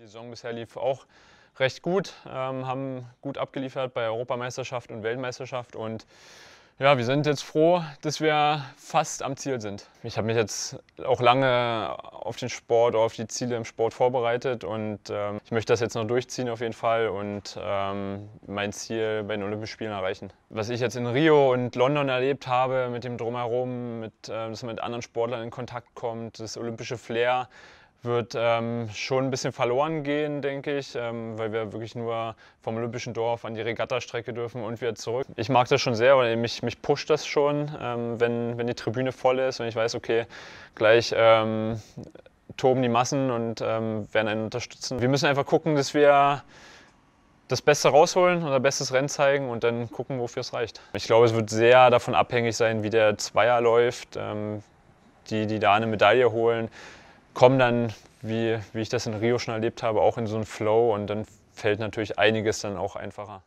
Die Saison bisher lief auch recht gut, ähm, haben gut abgeliefert bei Europameisterschaft und Weltmeisterschaft und ja, wir sind jetzt froh, dass wir fast am Ziel sind. Ich habe mich jetzt auch lange auf den Sport, auf die Ziele im Sport vorbereitet und ähm, ich möchte das jetzt noch durchziehen auf jeden Fall und ähm, mein Ziel bei den Olympischen Spielen erreichen. Was ich jetzt in Rio und London erlebt habe, mit dem Drumherum, mit, äh, dass man mit anderen Sportlern in Kontakt kommt, das olympische Flair, wird ähm, schon ein bisschen verloren gehen, denke ich, ähm, weil wir wirklich nur vom Olympischen Dorf an die Regattastrecke dürfen und wieder zurück. Ich mag das schon sehr, weil mich, mich pusht das schon, ähm, wenn, wenn die Tribüne voll ist und ich weiß, okay, gleich ähm, toben die Massen und ähm, werden einen unterstützen. Wir müssen einfach gucken, dass wir das Beste rausholen, unser bestes Rennen zeigen und dann gucken, wofür es reicht. Ich glaube, es wird sehr davon abhängig sein, wie der Zweier läuft ähm, die, die da eine Medaille holen, komme dann, wie, wie ich das in Rio schon erlebt habe, auch in so einen Flow und dann fällt natürlich einiges dann auch einfacher.